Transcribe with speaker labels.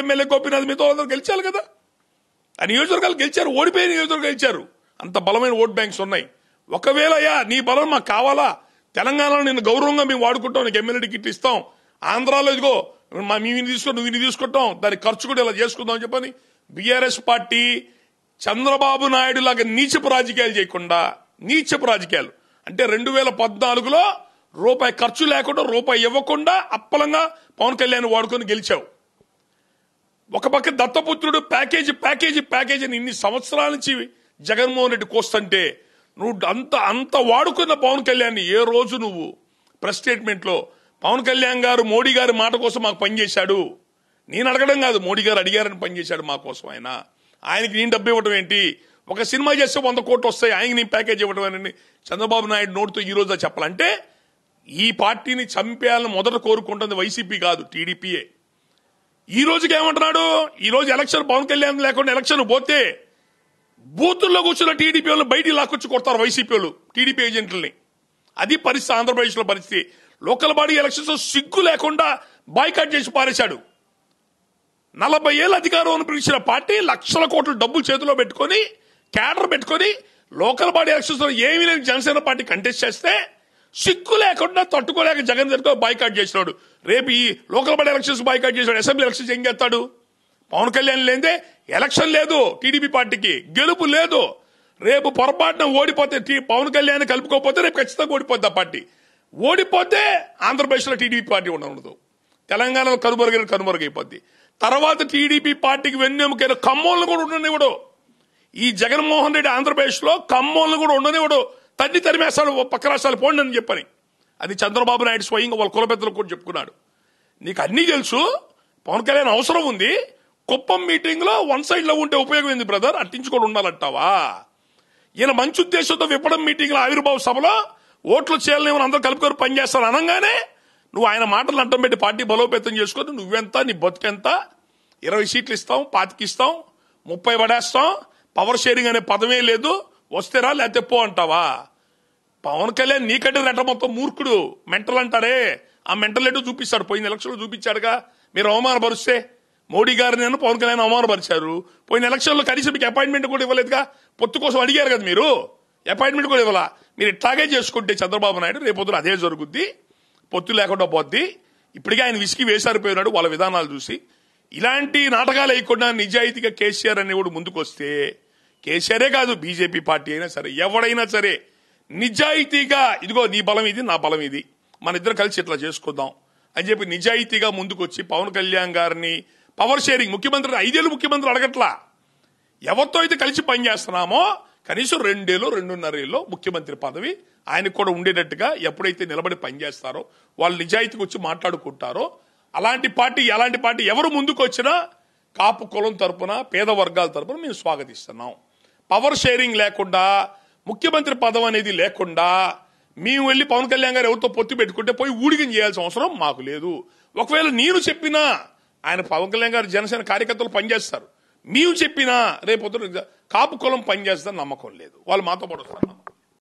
Speaker 1: MLA Gopinath మీతో గెలిచాలి గెలిచారు కదా ఆ నియోజకవర్గాలు గెలిచారు ఓడిపోయే నియోజకవర్గాలు గెలిచారు అంత బలమైన ఓట్ బ్యాంక్స్ ఉన్నాయి ఒకవేళ అయ్యా నీ బలం మాకు కావాలా తెలంగాణలో నేను గౌరవంగా మేము వాడుకుంటాం నీకు ఎమ్మెల్యే టికెట్ ఇస్తాం ఆంధ్రాలో ఇదిగో మా మేము తీసుకుంటాం నువ్వు ఇన్ని తీసుకుంటాం దాని ఖర్చు కూడా ఇలా చేసుకుందాం అని చెప్పని బీఆర్ఎస్ పార్టీ చంద్రబాబు నాయుడు లాగా నీచపు రాజకీయాలు చేయకుండా నీచపు రాజకీయాలు అంటే రెండు వేల పద్నాలుగులో రూపాయి ఖర్చు లేకుండా రూపాయి ఇవ్వకుండా అప్పలంగా పవన్ కళ్యాణ్ వాడుకొని గెలిచావు ఒక పక్క దత్తపుత్రుడు ప్యాకేజీ ప్యాకేజీ ప్యాకేజీ అని ఇన్ని సంవత్సరాల నుంచి జగన్మోహన్ రెడ్డి కోస్తుంటే నువ్వు అంత అంత వాడుకున్న పవన్ కళ్యాణ్ ఏ రోజు నువ్వు ప్రెస్ స్టేట్మెంట్లో పవన్ కళ్యాణ్ గారు మోడీ గారి మాట కోసం మాకు పనిచేశాడు నేను అడగడం కాదు మోడీ గారు అడిగారని పనిచేశాడు మా కోసం ఆయన ఆయనకి నేను డబ్బు ఇవ్వడం ఏంటి ఒక సినిమా చేస్తే వంద కోట్లు వస్తాయి ఆయనకి నేను ప్యాకేజ్ ఇవ్వడం అని చంద్రబాబు నాయుడు నోటితో ఈ రోజు చెప్పాలంటే ఈ పార్టీని చంపేయాలని మొదట కోరుకుంటుంది వైసీపీ కాదు టీడీపీయే ఈ రోజుకి ఏమంటున్నాడు ఈ రోజు ఎలక్షన్ పవన్ కళ్యాణ్ లేకుండా ఎలక్షన్ పోతే బూతుల్లో కూర్చున్న టీడీపీ వాళ్ళు బయటికి లాక్కొచ్చి కొడతారు వైసీపీ వాళ్ళు టీడీపీ ఏజెంట్లని అది పరిస్థితి ఆంధ్రప్రదేశ్లో పరిస్థితి లోకల్ బాడీ ఎలక్షన్స్ సిగ్గు లేకుండా బాయ్కాట్ చేసి పారేశాడు నలభై ఏళ్ళ అధికారం పిలిచిన పార్టీ లక్షల కోట్ల డబ్బులు చేతిలో పెట్టుకొని క్యాడర్ పెట్టుకొని లోకల్ బాడీ ఎలక్షన్స్లో ఏమీ లేని జనసేన పార్టీ కంటెస్ట్ చేస్తే సిక్కు లేకుండా తట్టుకోలేక జగన్ దగ్గర బాయ్కాట్ చేసినాడు రేపు ఈ లోకల్ బడి ఎలక్షన్స్ బాయ్కాట్ చేసినాడు అసెంబ్లీ ఎలక్షన్స్ ఏం చేస్తాడు పవన్ కళ్యాణ్ లేదే ఎలక్షన్ లేదు టీడీపీ పార్టీకి గెలుపు లేదు రేపు పొరపాటున ఓడిపోతే పవన్ కళ్యాణ్ కలుపుకోకపోతే రేపు ఖచ్చితంగా ఓడిపోద్ది ఆ పార్టీ ఓడిపోతే ఆంధ్రప్రదేశ్లో టీడీపీ పార్టీ ఉండదు తెలంగాణలో కనుమరుగైన కనుమరుగైపోద్ది తర్వాత టీడీపీ పార్టీకి వెన్నెముకైన ఖమ్మంలో కూడా ఉండనివ్వడు ఈ జగన్మోహన్ రెడ్డి ఆంధ్రప్రదేశ్లో ఖమ్మంలో కూడా ఉండనివ్వడు తన్ని తరిమేశాలు పక్క రాష్ట్రాలు పోండి అని చెప్పని అది చంద్రబాబు నాయుడు స్వయంగా వాళ్ళ కులపెద్దలకు కూడా చెప్పుకున్నాడు నీకు అన్నీ తెలుసు పవన్ కళ్యాణ్ అవసరం ఉంది కుప్పం మీటింగ్లో వన్ సైడ్లో ఉంటే ఉపయోగం ఏంది బ్రదర్ అట్టించుకొని ఉండాలంటావా ఈయన మంచి ఉద్దేశంతో విప్పడం మీటింగ్లో ఆవిర్భావ సభలో ఓట్లు చేయాలనేమని అందరూ కలుపుకొని పనిచేస్తారు అనగానే నువ్వు ఆయన మాటలు అడ్డం పెట్టి పార్టీ బలోపేతం చేసుకుని నువ్వెంత నీ బతుకెంత ఇరవై సీట్లు ఇస్తాం పాతికిస్తాం ముప్పై పడేస్తాం పవర్ షేరింగ్ అనే పదమే లేదు వస్తేరా లేకపోతే పో అంటావా పవన్ కళ్యాణ్ నీకంటే రెట్ట మొత్తం మూర్ఖుడు మెంటల్ అంటారే ఆ మెంటల్ ఎటు చూపిస్తాడు పోయిన ఎలక్షన్లో చూపించాడుగా మీరు అవమానపరుస్తే మోడీ గారు నేను పవన్ కళ్యాణ్ అవమానపరిచారు పోయిన ఎలక్షన్లో కనీసం మీకు అపాయింట్మెంట్ కూడా ఇవ్వలేదుగా పొత్తు కోసం అడిగారు కదా మీరు అపాయింట్మెంట్ కూడా ఇవ్వాలా మీరు ఇట్లాగే చేసుకుంటే చంద్రబాబు నాయుడు రేపొద్దున అదే జరుగుద్ది పొత్తు లేకుండా పోద్ది ఇప్పటికే ఆయన విసికి వేసారిపోయినాడు వాళ్ళ విధానాలు చూసి ఇలాంటి నాటకాలు వేయకుండా నిజాయితీగా కేసీఆర్ అనేవాడు ముందుకొస్తే కేసీఆరే కాదు బీజేపీ పార్టీ అయినా సరే ఎవడైనా సరే నిజాయితీగా ఇదిగో నీ బలం ఇది నా బలం ఇది మన ఇద్దరం కలిసి ఇట్లా చేసుకుందాం అని చెప్పి నిజాయితీగా ముందుకొచ్చి పవన్ కళ్యాణ్ గారిని పవర్ షేరింగ్ ముఖ్యమంత్రి ఐదేళ్ళు ముఖ్యమంత్రి అడగట్లా ఎవరితో అయితే కలిసి పనిచేస్తున్నామో కనీసం రెండేళ్ళు రెండున్నర ఏళ్ళు ముఖ్యమంత్రి పదవి ఆయనకు కూడా ఉండేటట్టుగా ఎప్పుడైతే నిలబడి పనిచేస్తారో వాళ్ళు నిజాయితీకి వచ్చి మాట్లాడుకుంటారో అలాంటి పార్టీ ఎలాంటి పార్టీ ఎవరు ముందుకు వచ్చినా కాపు కులం తరపున పేద వర్గాల తరపున మేము స్వాగతిస్తున్నాం పవర్ షేరింగ్ లేకుండా ముఖ్యమంత్రి పదం అనేది లేకుండా మేము వెళ్ళి పవన్ కళ్యాణ్ గారు ఎవరితో పొత్తు పెట్టుకుంటే పోయి ఊడిగం చేయాల్సిన అవసరం మాకు లేదు ఒకవేళ నేను చెప్పినా ఆయన పవన్ కళ్యాణ్ గారు జనసేన కార్యకర్తలు పనిచేస్తారు మేము చెప్పినా రేపు కాపు కులం పనిచేస్తుందని నమ్మకం లేదు వాళ్ళు మాతో పాటు వస్తారు